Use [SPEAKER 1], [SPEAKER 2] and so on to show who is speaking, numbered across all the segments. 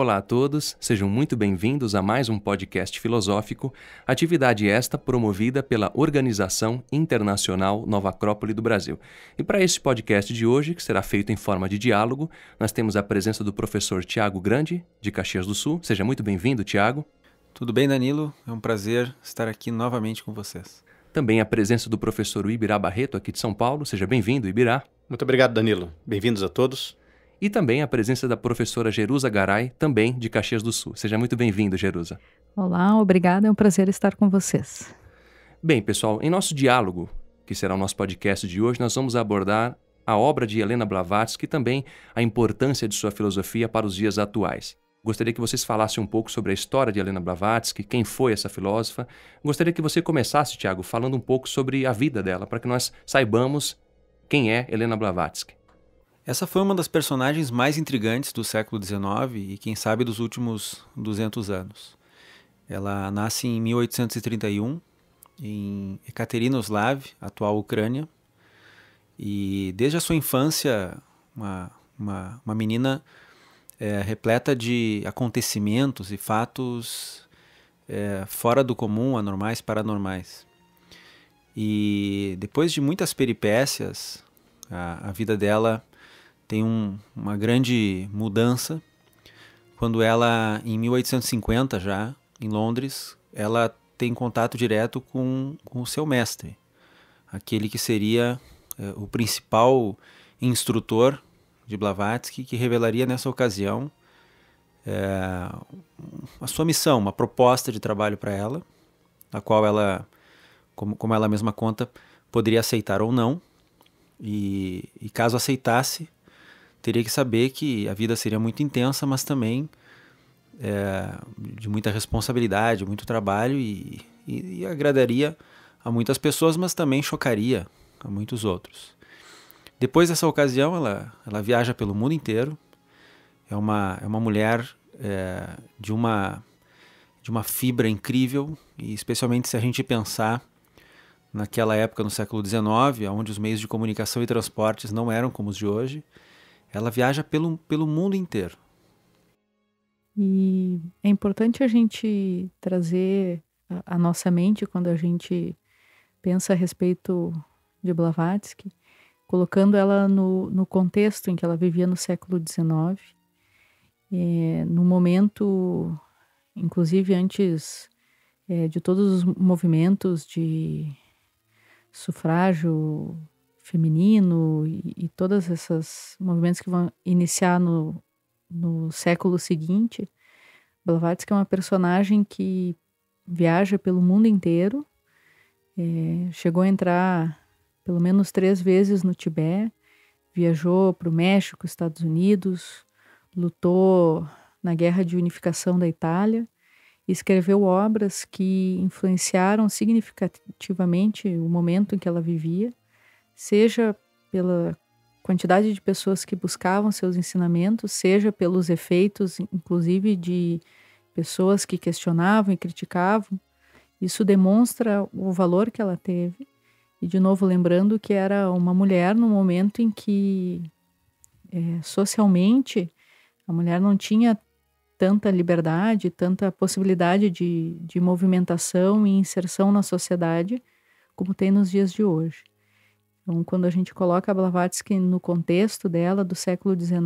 [SPEAKER 1] Olá a todos, sejam muito bem-vindos a mais um podcast filosófico, atividade esta promovida pela Organização Internacional Nova Acrópole do Brasil. E para esse podcast de hoje, que será feito em forma de diálogo, nós temos a presença do professor Tiago Grande, de Caxias do Sul. Seja muito bem-vindo, Tiago. Tudo bem, Danilo? É um prazer estar aqui novamente com vocês. Também a presença do professor Ibirá Barreto, aqui de São Paulo. Seja bem-vindo, Ibirá. Muito obrigado, Danilo. Bem-vindos a todos e também a presença da professora Jerusa Garay, também de Caxias do Sul. Seja muito bem-vindo, Jerusa.
[SPEAKER 2] Olá, obrigada, é um prazer estar com vocês.
[SPEAKER 1] Bem, pessoal, em nosso diálogo, que será o nosso podcast de hoje, nós vamos abordar a obra de Helena Blavatsky e também a importância de sua filosofia para os dias atuais. Gostaria que vocês falassem um pouco sobre a história de Helena Blavatsky, quem foi essa filósofa. Gostaria que você começasse, Tiago, falando um pouco sobre a vida dela, para que nós saibamos quem é Helena Blavatsky. Essa foi uma das personagens mais intrigantes
[SPEAKER 3] do século XIX e, quem sabe, dos últimos 200 anos. Ela nasce em 1831, em Ekaterinoslav, atual Ucrânia, e desde a sua infância, uma, uma, uma menina é, repleta de acontecimentos e fatos é, fora do comum, anormais, paranormais. E depois de muitas peripécias, a, a vida dela tem um, uma grande mudança quando ela, em 1850 já, em Londres, ela tem contato direto com, com o seu mestre, aquele que seria eh, o principal instrutor de Blavatsky, que revelaria nessa ocasião eh, a sua missão, uma proposta de trabalho para ela, a qual ela, como, como ela mesma conta, poderia aceitar ou não, e, e caso aceitasse, teria que saber que a vida seria muito intensa, mas também é, de muita responsabilidade, muito trabalho e, e, e agradaria a muitas pessoas, mas também chocaria a muitos outros. Depois dessa ocasião, ela, ela viaja pelo mundo inteiro. É uma, é uma mulher é, de, uma, de uma fibra incrível, e especialmente se a gente pensar naquela época, no século XIX, onde os meios de comunicação e transportes não eram como os de hoje ela viaja pelo, pelo mundo inteiro.
[SPEAKER 2] E é importante a gente trazer a, a nossa mente quando a gente pensa a respeito de Blavatsky, colocando ela no, no contexto em que ela vivia no século XIX, é, no momento, inclusive antes é, de todos os movimentos de sufrágio feminino e, e todas essas movimentos que vão iniciar no, no século seguinte. Blavatsky é uma personagem que viaja pelo mundo inteiro, é, chegou a entrar pelo menos três vezes no Tibete, viajou para o México, Estados Unidos, lutou na guerra de unificação da Itália escreveu obras que influenciaram significativamente o momento em que ela vivia seja pela quantidade de pessoas que buscavam seus ensinamentos, seja pelos efeitos, inclusive, de pessoas que questionavam e criticavam. Isso demonstra o valor que ela teve. E, de novo, lembrando que era uma mulher no momento em que, é, socialmente, a mulher não tinha tanta liberdade, tanta possibilidade de, de movimentação e inserção na sociedade como tem nos dias de hoje. Então, quando a gente coloca a Blavatsky no contexto dela do século XIX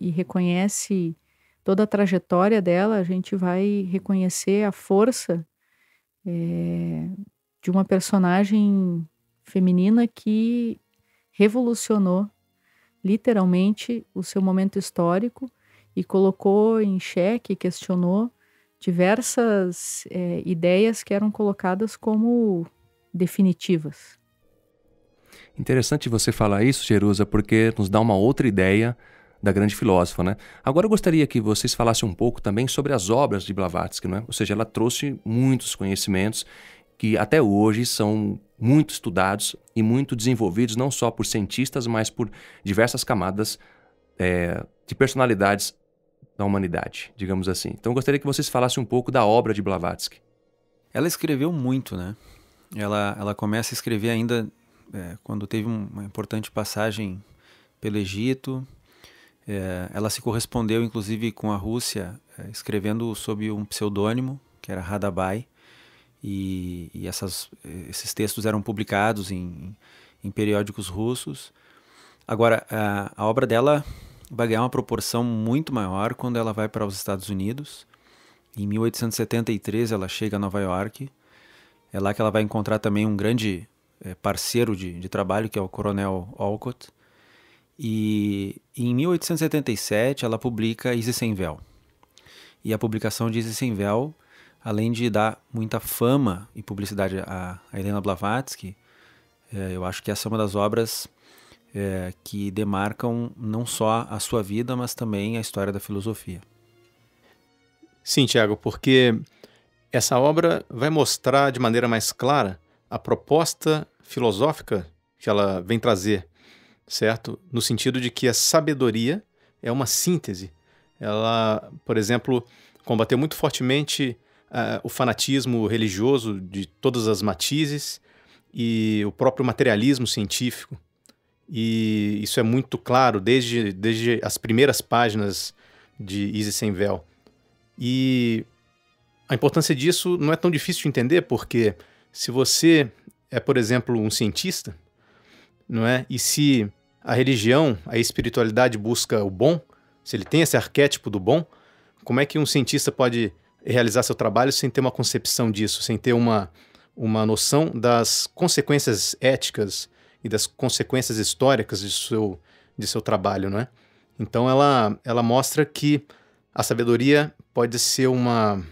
[SPEAKER 2] e reconhece toda a trajetória dela, a gente vai reconhecer a força é, de uma personagem feminina que revolucionou literalmente o seu momento histórico e colocou em xeque, questionou diversas é, ideias que eram colocadas como definitivas.
[SPEAKER 1] Interessante você falar isso, Jerusa, porque nos dá uma outra ideia da grande filósofa, né? Agora eu gostaria que vocês falassem um pouco também sobre as obras de Blavatsky, né? Ou seja, ela trouxe muitos conhecimentos que até hoje são muito estudados e muito desenvolvidos não só por cientistas, mas por diversas camadas é, de personalidades da humanidade, digamos assim. Então eu gostaria que vocês falassem um pouco da obra de Blavatsky. Ela escreveu muito, né? Ela, ela começa a escrever ainda é, quando teve
[SPEAKER 3] uma importante passagem pelo Egito. É, ela se correspondeu, inclusive, com a Rússia, é, escrevendo sob um pseudônimo, que era Hadabai. E, e essas, é, esses textos eram publicados em, em periódicos russos. Agora, a, a, obra dela vai ganhar uma proporção muito maior quando ela vai para os Estados Unidos. Em 1873, ela chega a Nova York. É lá que ela vai encontrar também um grande é, parceiro de, de, trabalho, que é o Coronel Olcott. E, e em 1877 ela publica Isis Sem Véu. E a publicação de Isis Sem Véu, além de dar muita fama e publicidade a, a Helena Blavatsky, é, eu acho que essa é uma das obras é, que demarcam não só a sua vida, mas também a história da filosofia. Sim, Tiago, porque essa obra
[SPEAKER 4] vai mostrar de maneira mais clara a proposta filosófica que ela vem trazer, certo? No sentido de que a sabedoria é uma síntese. Ela, por exemplo, combateu muito fortemente uh, o fanatismo religioso de todas as matizes e o próprio materialismo científico. E isso é muito claro desde, desde as primeiras páginas de Isis Sem Véu. E a importância disso não é tão difícil de entender, porque se você é, por exemplo, um cientista, não é? E se a religião, a espiritualidade busca o bom, se ele tem esse arquétipo do bom, como é que um cientista pode realizar seu trabalho sem ter uma concepção disso, sem ter uma, uma noção das consequências éticas e das consequências históricas de seu, de seu trabalho, não é? Então ela, ela mostra que a sabedoria pode ser uma,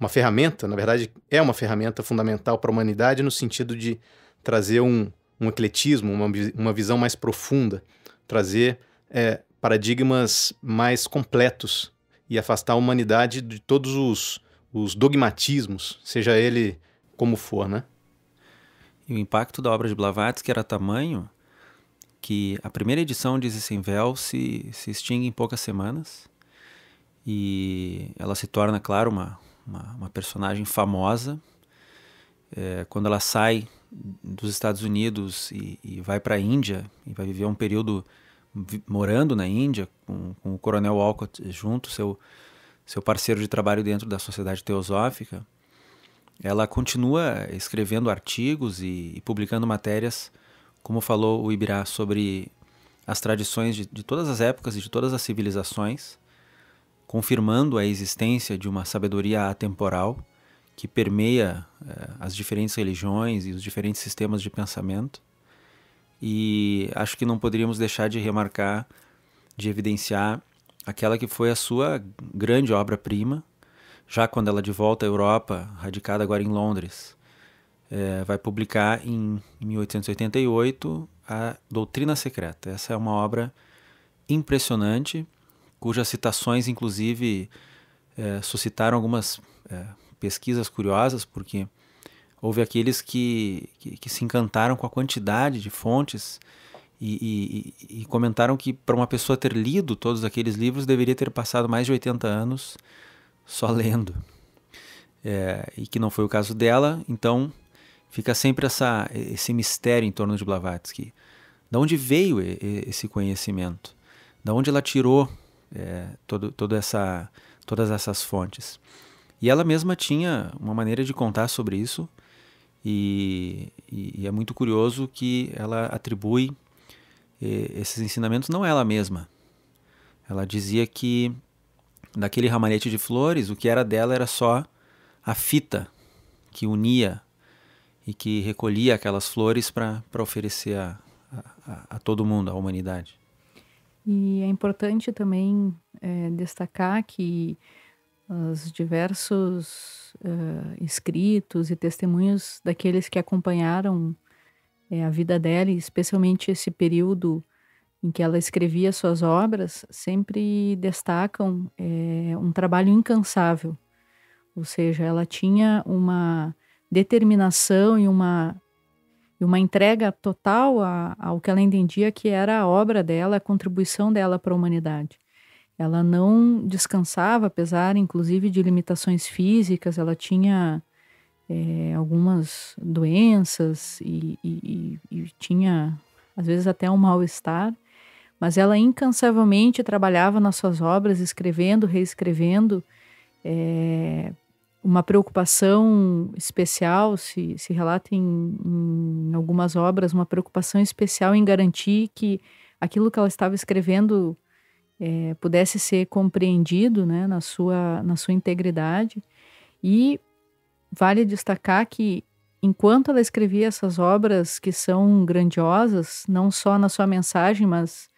[SPEAKER 4] uma ferramenta, na verdade é uma ferramenta fundamental para a humanidade no sentido de trazer um, um ecletismo, uma, uma visão mais profunda, trazer é, paradigmas mais completos e afastar a humanidade de todos os, os dogmatismos, seja
[SPEAKER 3] ele como for, né? E o impacto da obra de Blavatsky era tamanho que a primeira edição de Sem Véu se, se extingue em poucas semanas e ela se torna, claro, uma, uma, uma personagem famosa. É, quando ela sai dos Estados Unidos e, e vai para a Índia, e vai viver um período morando na Índia, com, com o Coronel Walcott junto, seu, seu parceiro de trabalho dentro da Sociedade Teosófica, ela continua escrevendo artigos e, e publicando matérias, como falou o Ibirá, sobre as tradições de, de todas as épocas e de todas as civilizações confirmando a existência de uma sabedoria atemporal que permeia eh, as diferentes religiões e os diferentes sistemas de pensamento. E acho que não poderíamos deixar de remarcar, de evidenciar aquela que foi a sua grande obra-prima, já quando ela de volta à Europa, radicada agora em Londres, eh, vai publicar em 1888 a Doutrina Secreta. Essa é uma obra impressionante cujas citações, inclusive, é, suscitaram algumas é, pesquisas curiosas, porque houve aqueles que, que, que, se encantaram com a quantidade de fontes e, e, e comentaram que para uma pessoa ter lido todos aqueles livros deveria ter passado mais de 80 anos só lendo. É, e que não foi o caso dela, então fica sempre essa, esse mistério em torno de Blavatsky. Da onde veio esse conhecimento? Da onde ela tirou é, todo, toda essa, todas essas fontes. E ela mesma tinha uma maneira de contar sobre isso, e, e, e é muito curioso que ela atribui e, esses ensinamentos não ela mesma. Ela dizia que daquele ramalhete de flores, o que era dela era só a fita que unia e que recolhia aquelas flores para oferecer a, a, a todo mundo, à humanidade.
[SPEAKER 2] E é importante também é, destacar que os diversos uh, escritos e testemunhos daqueles que acompanharam é, a vida dela, especialmente esse período em que ela escrevia suas obras, sempre destacam é, um trabalho incansável. Ou seja, ela tinha uma determinação e uma e uma entrega total ao que ela entendia que era a obra dela, a contribuição dela para a humanidade. Ela não descansava, apesar, inclusive, de limitações físicas, ela tinha é, algumas doenças e, e, e, e tinha, às vezes, até um mal-estar, mas ela incansavelmente trabalhava nas suas obras, escrevendo, reescrevendo, é, uma preocupação especial, se, se relata em, em algumas obras, uma preocupação especial em garantir que aquilo que ela estava escrevendo é, pudesse ser compreendido né, na, sua, na sua integridade. E vale destacar que, enquanto ela escrevia essas obras que são grandiosas, não só na sua mensagem, mas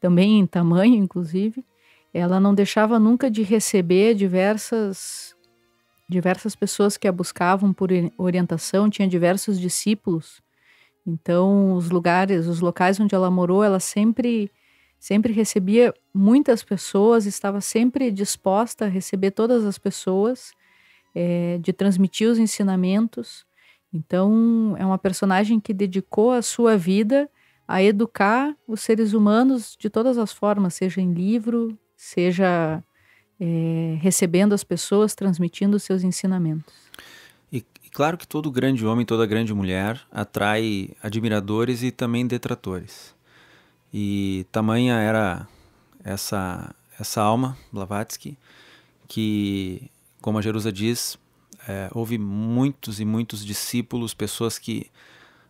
[SPEAKER 2] também em tamanho, inclusive, ela não deixava nunca de receber diversas diversas pessoas que a buscavam por orientação, tinha diversos discípulos. Então, os lugares, os locais onde ela morou, ela sempre sempre recebia muitas pessoas, estava sempre disposta a receber todas as pessoas, é, de transmitir os ensinamentos. Então, é uma personagem que dedicou a sua vida a educar os seres humanos de todas as formas, seja em livro, seja é, recebendo as pessoas, transmitindo os seus ensinamentos.
[SPEAKER 3] E, e claro que todo grande homem, toda grande mulher atrai admiradores e também detratores. E tamanha era essa, essa alma, Blavatsky, que, como a Jerusa diz, é, houve muitos e muitos discípulos, pessoas que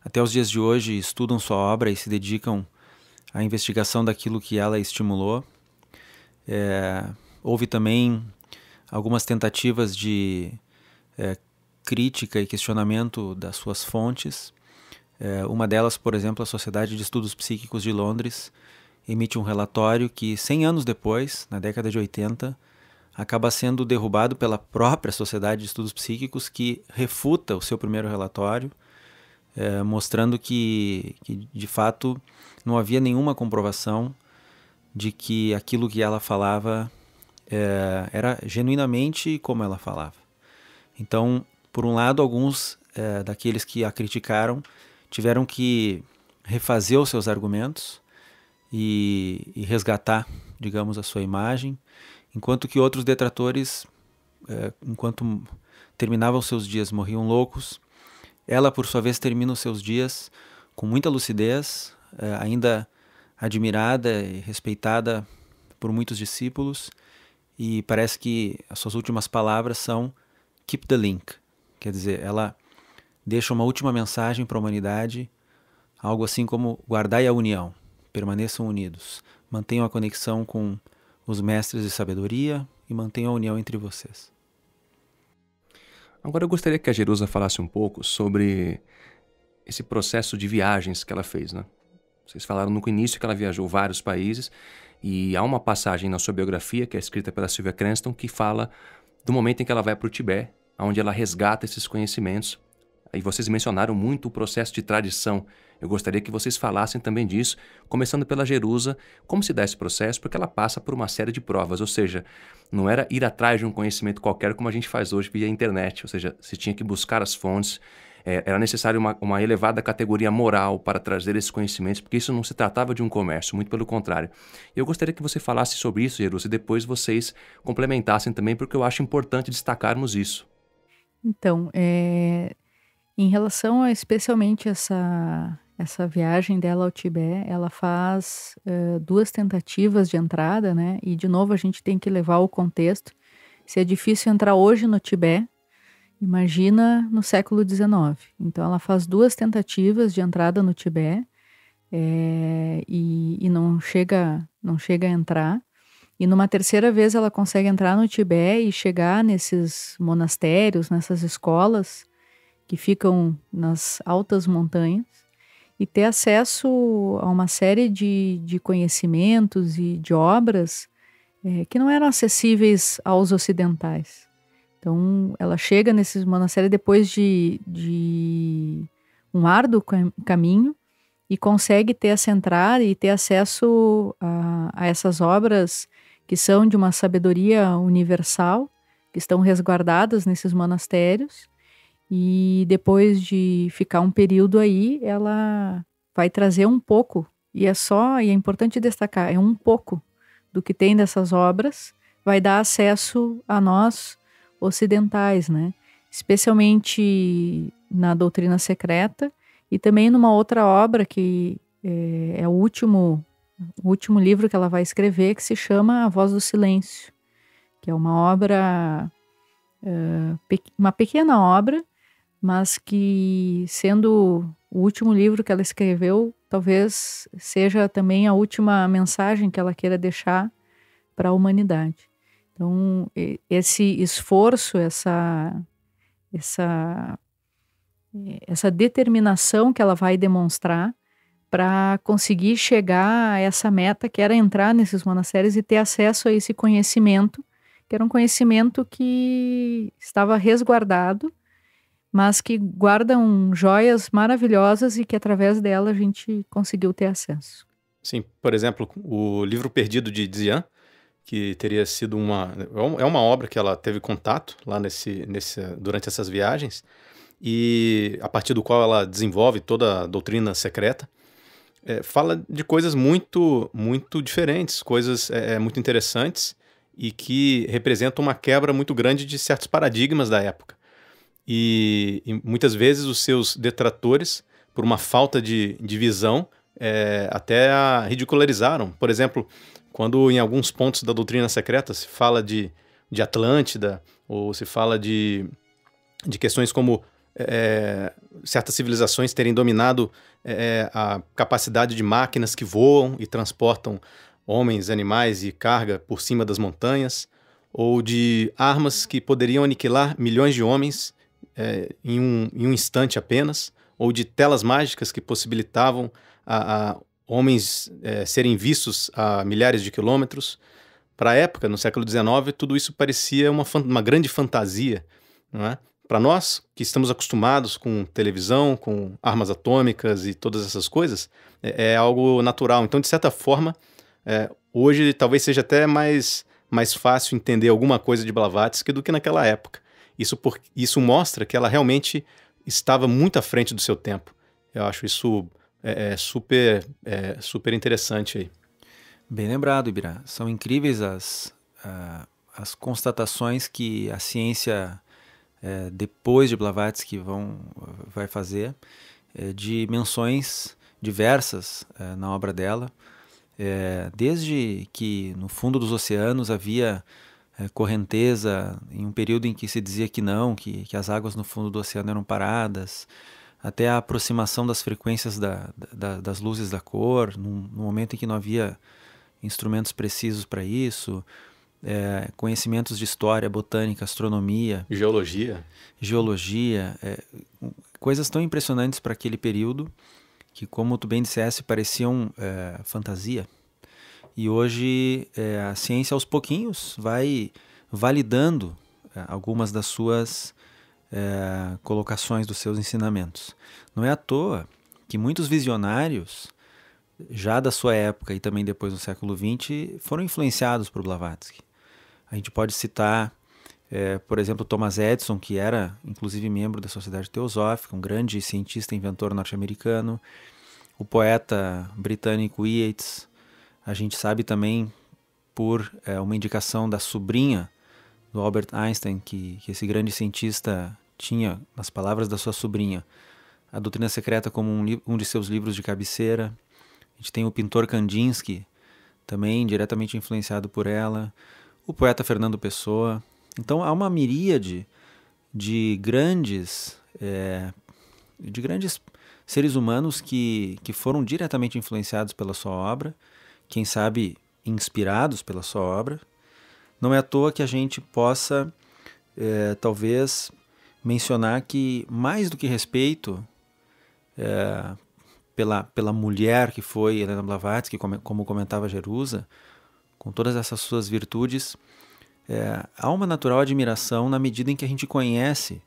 [SPEAKER 3] até os dias de hoje estudam sua obra e se dedicam à investigação daquilo que ela estimulou. É, Houve também algumas tentativas de é, crítica e questionamento das suas fontes. É, uma delas, por exemplo, a Sociedade de Estudos Psíquicos de Londres emite um relatório que, 100 anos depois, na década de 80, acaba sendo derrubado pela própria Sociedade de Estudos Psíquicos, que refuta o seu primeiro relatório, é, mostrando que, que, de fato, não havia nenhuma comprovação de que aquilo que ela falava é, era genuinamente como ela falava. Então, por um lado, alguns é, daqueles que a criticaram tiveram que refazer os seus argumentos e, e resgatar, digamos, a sua imagem, enquanto que outros detratores, é, enquanto terminavam seus dias, morriam loucos. Ela, por sua vez, termina os seus dias com muita lucidez, ainda admirada e respeitada por muitos discípulos, e parece que as suas últimas palavras são keep the link. Quer dizer, ela deixa uma última mensagem para a humanidade, algo assim como guardai a união, permaneçam unidos, mantenham a conexão com os mestres de sabedoria e mantenham a união entre vocês.
[SPEAKER 1] Agora eu gostaria que a Jerusa falasse um pouco sobre esse processo de viagens que ela fez, né? Vocês falaram no início que ela viajou vários países e há uma passagem na sua biografia, que é escrita pela Sylvia Cranston, que fala do momento em que ela vai para o Tibete, onde ela resgata esses conhecimentos. E vocês mencionaram muito o processo de tradição. Eu gostaria que vocês falassem também disso, começando pela Jerusa, como se dá esse processo, porque ela passa por uma série de provas, ou seja, não era ir atrás de um conhecimento qualquer como a gente faz hoje via internet, ou seja, se tinha que buscar as fontes, é, era necessária uma, uma elevada categoria moral para trazer esses conhecimentos, porque isso não se tratava de um comércio, muito pelo contrário. Eu gostaria que você falasse sobre isso, Jerus, e depois vocês complementassem também, porque eu acho importante destacarmos isso.
[SPEAKER 2] Então, é, em relação a especialmente essa, essa viagem dela ao Tibete, ela faz é, duas tentativas de entrada, né? E de novo a gente tem que levar o contexto. Se é difícil entrar hoje no Tibete, Imagina no século XIX. Então, ela faz duas tentativas de entrada no Tibete é, e, e, não chega, não chega a entrar. E numa terceira vez ela consegue entrar no Tibete e chegar nesses monastérios, nessas escolas que ficam nas altas montanhas e ter acesso a uma série de, de conhecimentos e de obras é, que não eram acessíveis aos ocidentais. Então, ela chega nesse monastério depois de, de um árduo caminho e consegue ter essa entrada e ter acesso a, a essas obras que são de uma sabedoria universal, que estão resguardadas nesses monastérios. E depois de ficar um período aí, ela vai trazer um pouco, e é só, e é importante destacar, é um pouco do que tem dessas obras, vai dar acesso a nós ocidentais, né? Especialmente na Doutrina Secreta e também numa outra obra que é, é o último o último livro que ela vai escrever que se chama A Voz do Silêncio, que é uma obra uma pequena obra, mas que sendo o último livro que ela escreveu, talvez seja também a última mensagem que ela queira deixar para a humanidade. Então, esse esforço, essa, essa, essa determinação que ela vai demonstrar para conseguir chegar a essa meta, que era entrar nesses monastérios e ter acesso a esse conhecimento, que era um conhecimento que estava resguardado, mas que guardam joias maravilhosas e que através dela a gente conseguiu ter acesso.
[SPEAKER 4] Sim, por exemplo, o livro perdido de Dzian, que teria sido uma é, é uma obra que ela teve contato lá nesse, nesse durante essas viagens e a partir do qual ela desenvolve toda a doutrina secreta. É, fala de coisas muito muito diferentes, coisas é, é muito interessantes e que representam uma quebra muito grande de certos paradigmas da época. E, e muitas vezes os seus detratores, por uma falta de, de visão, é, até a ridicularizaram. Por exemplo, quando em alguns pontos da doutrina secreta se fala de, de Atlântida, ou se fala de, de questões como é, é certas civilizações terem dominado é, é, a capacidade de máquinas que voam e transportam homens, animais e carga por cima das montanhas, ou de armas que poderiam aniquilar milhões de homens é, em, um, em um instante apenas, ou de telas mágicas que possibilitavam a, a homens é, serem vistos a milhares de quilômetros. Para a época, no século XIX, tudo isso parecia uma, uma grande fantasia. É? Para nós, que estamos acostumados com televisão, com armas atômicas e todas essas coisas, é, é algo natural. Então, de certa forma, é, hoje talvez seja até mais, mais fácil entender alguma coisa de Blavatsky do que naquela época. Isso, por, isso mostra que ela realmente estava muito à frente do seu tempo. Eu acho isso é, é super,
[SPEAKER 3] é, super interessante aí. Bem lembrado, Ibirá. São incríveis as, as constatações que a ciência, é, depois de Blavatsky, vão, vai fazer, é, de menções diversas é, na obra dela. desde que no fundo dos oceanos havia correnteza, em um período em que se dizia que não, que, que as águas no fundo do oceano eram paradas, até a aproximação das frequências da, da, das luzes da cor, num, num, momento em que não havia instrumentos precisos para isso, é, conhecimentos de história, botânica, astronomia, geologia, geologia, é, coisas tão impressionantes para aquele período que, como tu bem dissesse, pareciam é, fantasia. E hoje é, a ciência, aos pouquinhos, vai validando é, algumas das suas é, colocações dos seus ensinamentos. Não é à toa que muitos visionários, já da sua época e também depois do século XX, foram influenciados por Blavatsky. A gente pode citar, é, por exemplo, Thomas Edison, que era inclusive membro da Sociedade Teosófica, um grande cientista e inventor norte-americano, o poeta britânico Yeats. A gente sabe também por é, uma indicação da sobrinha do Albert Einstein, que, que esse grande cientista tinha, nas palavras da sua sobrinha, a doutrina secreta como um, um de seus livros de cabeceira. A gente tem o pintor Kandinsky, também diretamente influenciado por ela, o poeta Fernando Pessoa. Então há uma miríade de grandes, é, de grandes seres humanos que, que foram diretamente influenciados pela sua obra, quem sabe inspirados pela sua obra. Não é à toa que a gente possa, é, talvez, mencionar que, mais do que respeito é, pela, pela mulher que foi Helena Blavatsky, como, como comentava Jerusa, com todas essas suas virtudes, é, há uma natural admiração na medida em que a gente conhece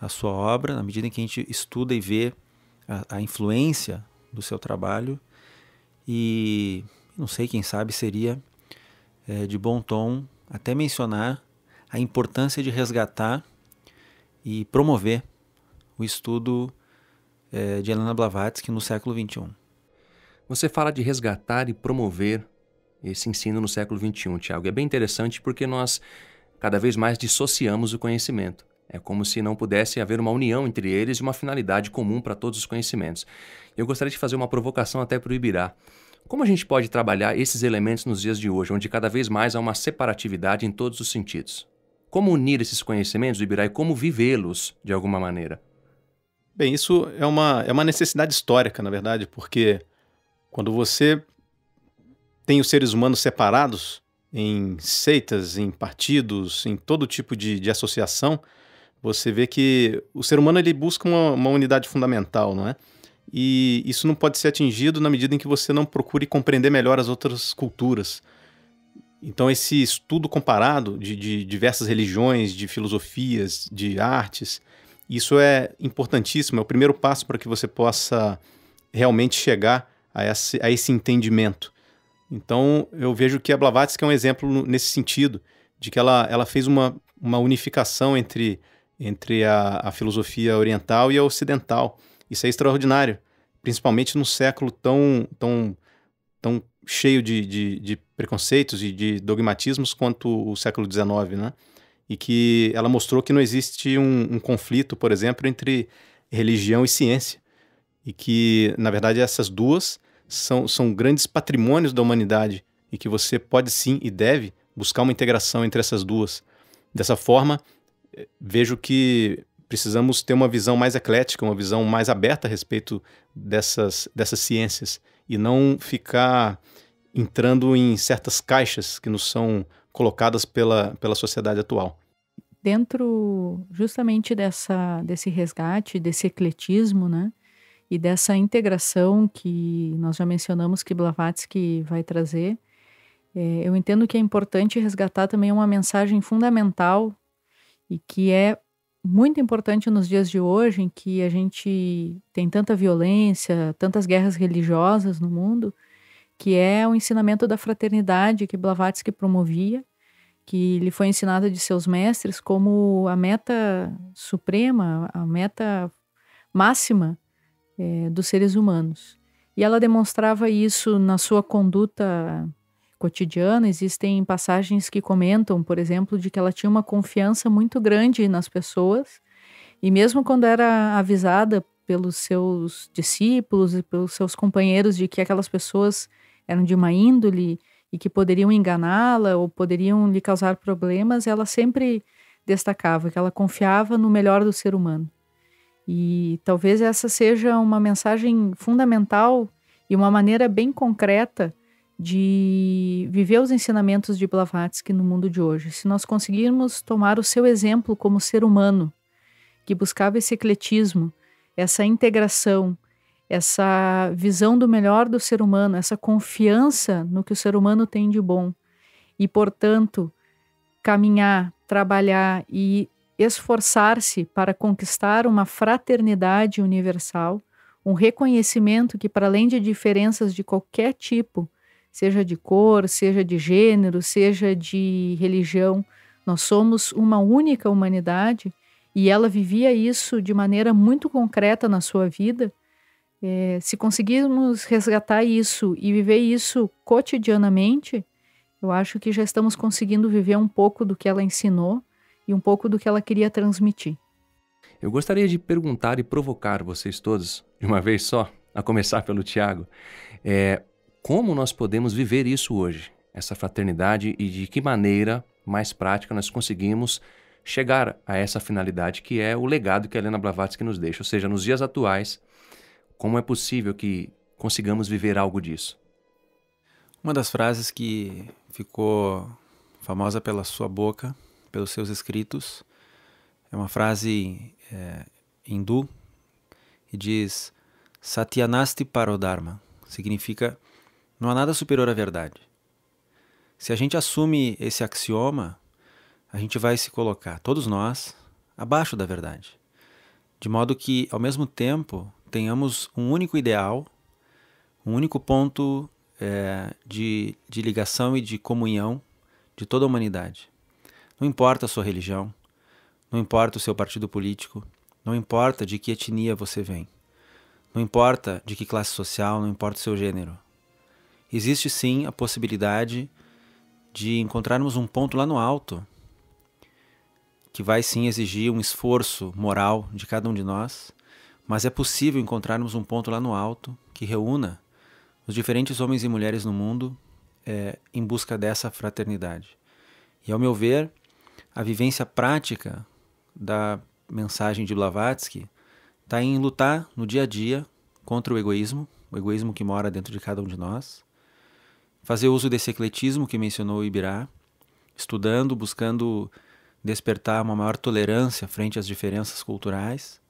[SPEAKER 3] a sua obra, na medida em que a gente estuda e vê a, a influência do seu trabalho. E não sei, quem sabe seria é, de bom tom até mencionar a importância de resgatar e promover
[SPEAKER 1] o estudo é, de Helena Blavatsky no século XXI. Você fala de resgatar e promover esse ensino no século XXI, Tiago. É bem interessante porque nós cada vez mais dissociamos o conhecimento. É como se não pudesse haver uma união entre eles e uma finalidade comum para todos os conhecimentos. Eu gostaria de fazer uma provocação até para o Ibirá. Como a gente pode trabalhar esses elementos nos dias de hoje, onde cada vez mais há uma separatividade em todos os sentidos? Como unir esses conhecimentos Ibirá e como vivê-los de alguma maneira? Bem, isso é uma, é uma necessidade histórica, na verdade, porque
[SPEAKER 4] quando você tem os seres humanos separados em seitas, em partidos, em todo tipo de, de associação, você vê que o ser humano ele busca uma, uma unidade fundamental, não é? E isso não pode ser atingido na medida em que você não procure compreender melhor as outras culturas então, esse estudo comparado de, de diversas religiões, de filosofias, de artes, isso é importantíssimo, é o primeiro passo para que você possa realmente chegar a esse, a esse entendimento. Então, eu vejo que a Blavatsky é um exemplo nesse sentido, de que ela, ela fez uma, uma unificação entre, entre a, a filosofia oriental e a ocidental. Isso é extraordinário, principalmente num século tão, tão, tão cheio de, de, de preconceitos e de dogmatismos quanto o século XIX, né? E que ela mostrou que não existe um, um conflito, por exemplo, entre religião e ciência. E que, na verdade, essas duas são, são grandes patrimônios da humanidade e que você pode sim e deve buscar uma integração entre essas duas. Dessa forma, eh, vejo que precisamos ter uma visão mais eclética, uma visão mais aberta a respeito dessas, dessas ciências e não ficar entrando em certas caixas que nos são colocadas pela, pela sociedade atual.
[SPEAKER 2] Dentro justamente dessa, desse resgate, desse ecletismo, né? E dessa integração que nós já mencionamos que Blavatsky vai trazer, é, eu entendo que é importante resgatar também uma mensagem fundamental e que é muito importante nos dias de hoje, em que a gente tem tanta violência, tantas guerras religiosas no mundo, que é o ensinamento da fraternidade que Blavatsky promovia, que lhe foi ensinado de seus mestres como a meta suprema, a meta máxima é, dos seres humanos. E ela demonstrava isso na sua conduta cotidiana. Existem passagens que comentam, por exemplo, de que ela tinha uma confiança muito grande nas pessoas, e mesmo quando era avisada pelos seus discípulos e pelos seus companheiros de que aquelas pessoas eram de uma índole e que poderiam enganá-la ou poderiam lhe causar problemas, ela sempre destacava que ela confiava no melhor do ser humano. E talvez essa seja uma mensagem fundamental e uma maneira bem concreta de viver os ensinamentos de Blavatsky no mundo de hoje. Se nós conseguirmos tomar o seu exemplo como ser humano, que buscava esse ecletismo, essa integração, essa visão do melhor do ser humano, essa confiança no que o ser humano tem de bom. E, portanto, caminhar, trabalhar e esforçar-se para conquistar uma fraternidade universal, um reconhecimento que, para além de diferenças de qualquer tipo, seja de cor, seja de gênero, seja de religião, nós somos uma única humanidade e ela vivia isso de maneira muito concreta na sua vida é, se conseguirmos resgatar isso e viver isso cotidianamente, eu acho que já estamos conseguindo viver um pouco do que ela ensinou e um pouco do que ela queria transmitir.
[SPEAKER 1] Eu gostaria de perguntar e provocar vocês todos, de uma vez só, a começar pelo Tiago, é, como nós podemos viver isso hoje, essa fraternidade, e de que maneira mais prática nós conseguimos chegar a essa finalidade que é o legado que a Helena Blavatsky nos deixa, ou seja, nos dias atuais como é possível que consigamos viver algo disso?
[SPEAKER 3] Uma das frases que ficou famosa pela sua boca, pelos seus escritos, é uma frase é, hindu e diz Satyanasti Parodharma. Significa não há nada superior à verdade. Se a gente assume esse axioma, a gente vai se colocar, todos nós, abaixo da verdade. De modo que, ao mesmo tempo, tenhamos um único ideal, um único ponto é, de, de ligação e de comunhão de toda a humanidade. Não importa a sua religião, não importa o seu partido político, não importa de que etnia você vem, não importa de que classe social, não importa o seu gênero. Existe sim a possibilidade de encontrarmos um ponto lá no alto, que vai sim exigir um esforço moral de cada um de nós, mas é possível encontrarmos um ponto lá no alto que reúna os diferentes homens e mulheres no mundo é, em busca dessa fraternidade. E, ao meu ver, a vivência prática da mensagem de Blavatsky está em lutar no dia a dia contra o egoísmo, o egoísmo que mora dentro de cada um de nós, fazer uso desse ecletismo que mencionou o Ibirá, estudando, buscando despertar uma maior tolerância frente às diferenças culturais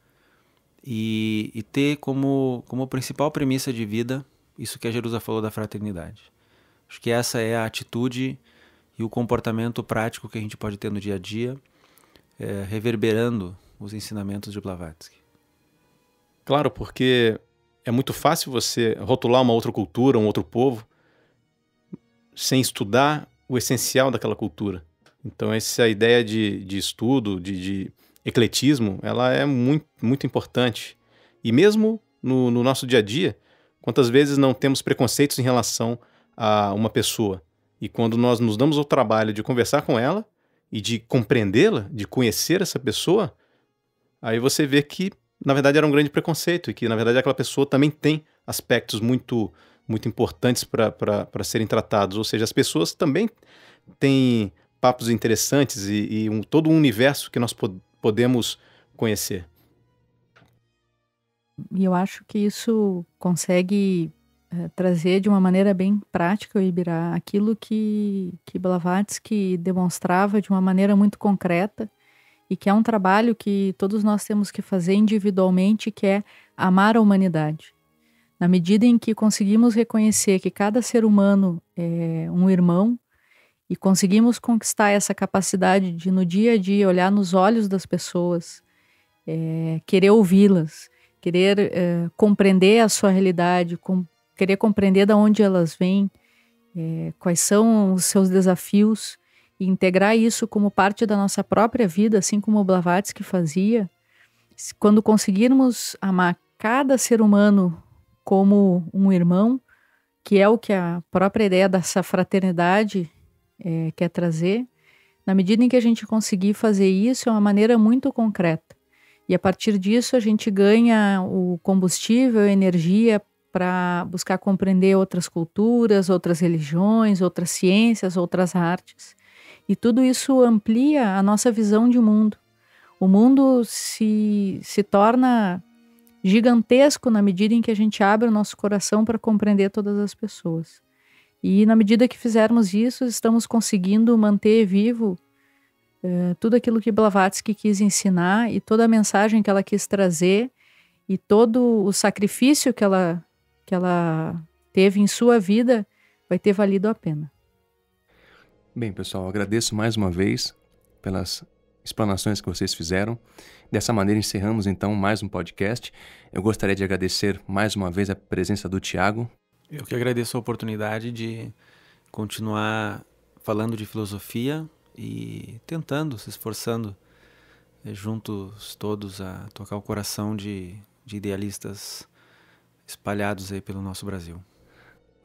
[SPEAKER 3] e, e ter como, como principal premissa de vida isso que a Jerusa falou da fraternidade. Acho que essa é a atitude e o comportamento prático que a gente pode ter no dia a dia, é, reverberando os ensinamentos de Blavatsky.
[SPEAKER 4] Claro, porque é muito fácil você rotular uma outra cultura, um outro povo, sem estudar o essencial daquela cultura. Então, essa ideia de, de estudo, de, de ecletismo, ela é muito, muito importante. E mesmo no, no nosso dia a dia, quantas vezes não temos preconceitos em relação a uma pessoa? E quando nós nos damos ao trabalho de conversar com ela e de compreendê-la, de conhecer essa pessoa, aí você vê que na verdade era um grande preconceito e que na verdade aquela pessoa também tem aspectos muito muito importantes para serem tratados. Ou seja, as pessoas também têm papos interessantes e, e um, todo um universo que nós pod podemos conhecer.
[SPEAKER 2] E eu acho que isso consegue é, trazer de uma maneira bem prática, o Ibirá, aquilo que, que Blavatsky demonstrava de uma maneira muito concreta e que é um trabalho que todos nós temos que fazer individualmente, que é amar a humanidade. Na medida em que conseguimos reconhecer que cada ser humano é um irmão, e conseguimos conquistar essa capacidade de, no dia a dia, olhar nos olhos das pessoas, é, querer ouvi-las, querer é, compreender a sua realidade, com, querer compreender de onde elas vêm, é, quais são os seus desafios, e integrar isso como parte da nossa própria vida, assim como o Blavatsky fazia. Quando conseguirmos amar cada ser humano como um irmão, que é o que a própria ideia dessa fraternidade é, quer trazer, na medida em que a gente conseguir fazer isso, é uma maneira muito concreta. E a partir disso, a gente ganha o combustível, a energia para buscar compreender outras culturas, outras religiões, outras ciências, outras artes. E tudo isso amplia a nossa visão de mundo. O mundo se, se torna gigantesco na medida em que a gente abre o nosso coração para compreender todas as pessoas. E na medida que fizermos isso, estamos conseguindo manter vivo eh, tudo aquilo que Blavatsky quis ensinar e toda a mensagem que ela quis trazer e todo o sacrifício que ela, que ela teve em sua vida vai ter valido a pena.
[SPEAKER 1] Bem, pessoal, agradeço mais uma vez pelas explanações que vocês fizeram. Dessa maneira encerramos então mais um podcast. Eu gostaria de agradecer mais uma vez a presença do Tiago.
[SPEAKER 3] Eu que agradeço a oportunidade de continuar falando de filosofia e tentando, se esforçando eh, juntos todos a tocar o coração de, de idealistas espalhados aí pelo nosso Brasil.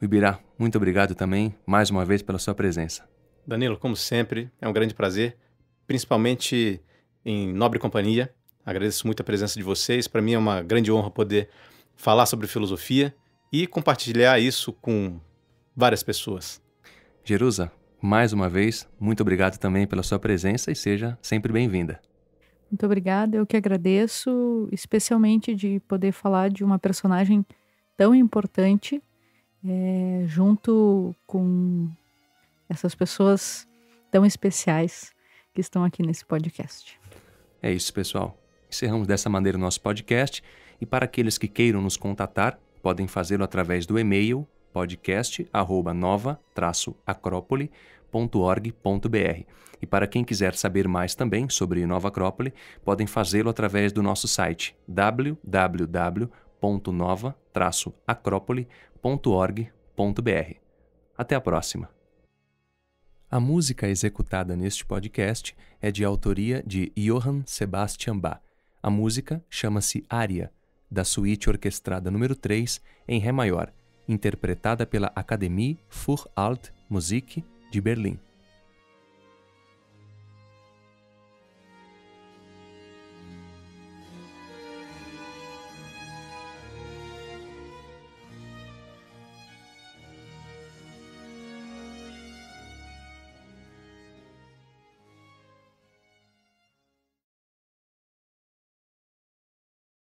[SPEAKER 1] Ibirá, muito obrigado também, mais uma vez, pela sua presença.
[SPEAKER 3] Danilo, como sempre, é um grande
[SPEAKER 4] prazer, principalmente em nobre companhia. Agradeço muito a presença de vocês. Para mim é uma grande honra poder falar sobre filosofia e compartilhar isso com
[SPEAKER 1] várias pessoas. Jerusa, mais uma vez, muito obrigado também pela sua presença e seja sempre bem-vinda.
[SPEAKER 2] Muito obrigada, eu que agradeço, especialmente de poder falar de uma personagem tão importante, é, junto com essas pessoas tão especiais que estão aqui nesse podcast.
[SPEAKER 1] É isso, pessoal. Encerramos dessa maneira o nosso podcast e para aqueles que queiram nos contatar, podem fazê-lo através do e-mail podcast@nova-acropole.org.br. E para quem quiser saber mais também sobre Nova Acrópole, podem fazê-lo através do nosso site www.nova-acropole.org.br. Até a próxima. A música executada neste podcast é de autoria de Johann Sebastian Bach. A música chama-se Aria da suíte orquestrada número 3 em Ré maior, interpretada pela Académie für Alt Musik de Berlim.